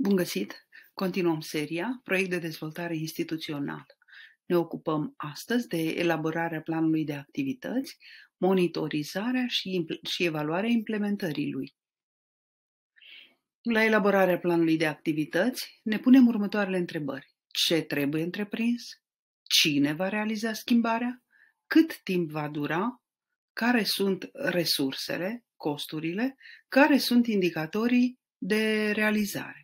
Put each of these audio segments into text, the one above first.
Bun găsit! Continuăm seria Proiect de dezvoltare instituțională. Ne ocupăm astăzi de elaborarea planului de activități, monitorizarea și, și evaluarea implementării lui. La elaborarea planului de activități ne punem următoarele întrebări. Ce trebuie întreprins? Cine va realiza schimbarea? Cât timp va dura? Care sunt resursele, costurile? Care sunt indicatorii de realizare?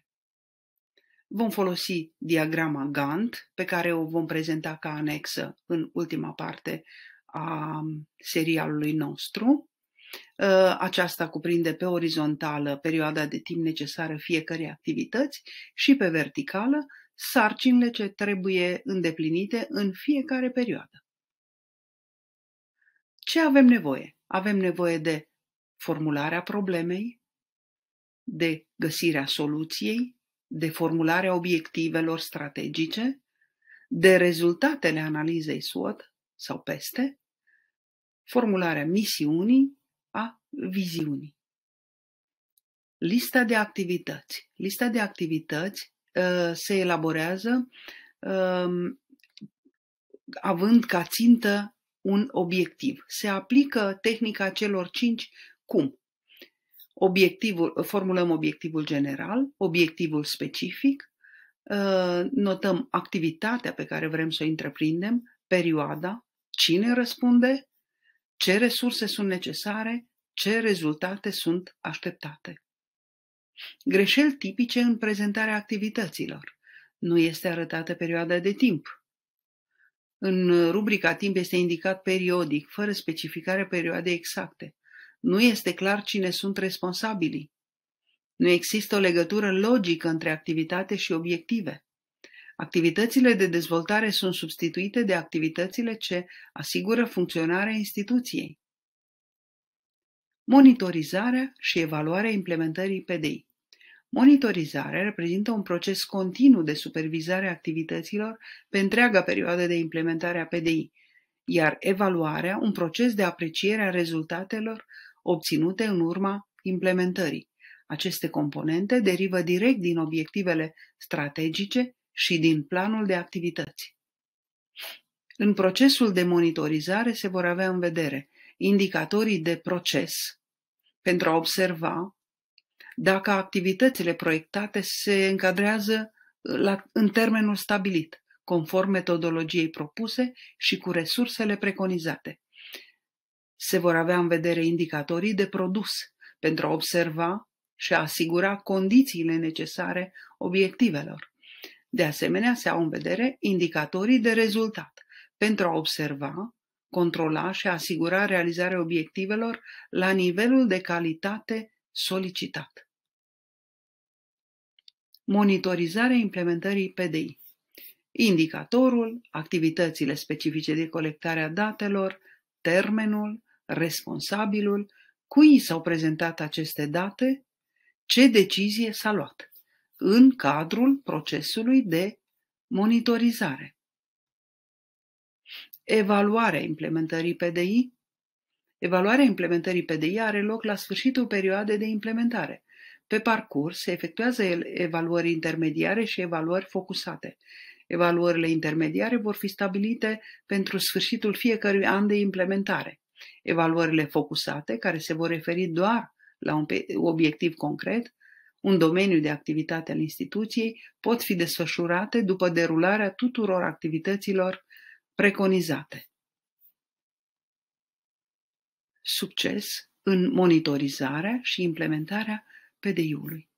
Vom folosi diagrama Gantt, pe care o vom prezenta ca anexă în ultima parte a serialului nostru. Uh, aceasta cuprinde pe orizontală perioada de timp necesară fiecărei activități și pe verticală sarcinile ce trebuie îndeplinite în fiecare perioadă. Ce avem nevoie? Avem nevoie de formularea problemei, de găsirea soluției, de formularea obiectivelor strategice, de rezultatele analizei SWOT sau peste, formularea misiunii, a viziunii. Lista de activități. Lista de activități uh, se elaborează uh, având ca țintă un obiectiv. Se aplică tehnica celor cinci cum obiectivul, formulăm obiectivul general, obiectivul specific, uh, notăm activitatea pe care vrem să o întreprindem, perioada, cine răspunde, ce resurse sunt necesare, ce rezultate sunt așteptate. Greșeli tipice în prezentarea activităților. Nu este arătată perioada de timp. În rubrica timp este indicat periodic, fără specificarea perioade exacte nu este clar cine sunt responsabilii. Nu există o legătură logică între activitate și obiective. Activitățile de dezvoltare sunt substituite de activitățile ce asigură funcționarea instituției. Monitorizarea și evaluarea implementării PDI. Monitorizarea reprezintă un proces continuu de supervizare a activităților pe întreaga perioadă de implementare a PDI, iar evaluarea un proces de apreciere a rezultatelor obținute în urma implementării. Aceste componente derivă direct din obiectivele strategice și din planul de activități. În procesul de monitorizare se vor avea în vedere indicatorii de proces pentru a observa dacă activitățile proiectate se încadrează la, în termenul stabilit, conform metodologiei propuse și cu resursele preconizate se vor avea în vedere indicatorii de produs pentru a observa și a asigura condițiile necesare obiectivelor. De asemenea, se au în vedere indicatorii de rezultat pentru a observa, controla și asigura realizarea obiectivelor la nivelul de calitate solicitat. Monitorizarea implementării PDI Indicatorul, activitățile specifice de colectare a datelor, termenul, responsabilul, cui s-au prezentat aceste date, ce decizie s-a luat în cadrul procesului de monitorizare. Evaluarea implementării PDI Evaluarea implementării PDI are loc la sfârșitul perioadei de implementare. Pe parcurs se efectuează evaluări intermediare și evaluări focusate. Evaluările intermediare vor fi stabilite pentru sfârșitul fiecărui an de implementare evaluările focusate, care se vor referi doar la un obiectiv concret, un domeniu de activitate al instituției, pot fi desfășurate după derularea tuturor activităților preconizate. Succes în monitorizarea și implementarea PDI-ului.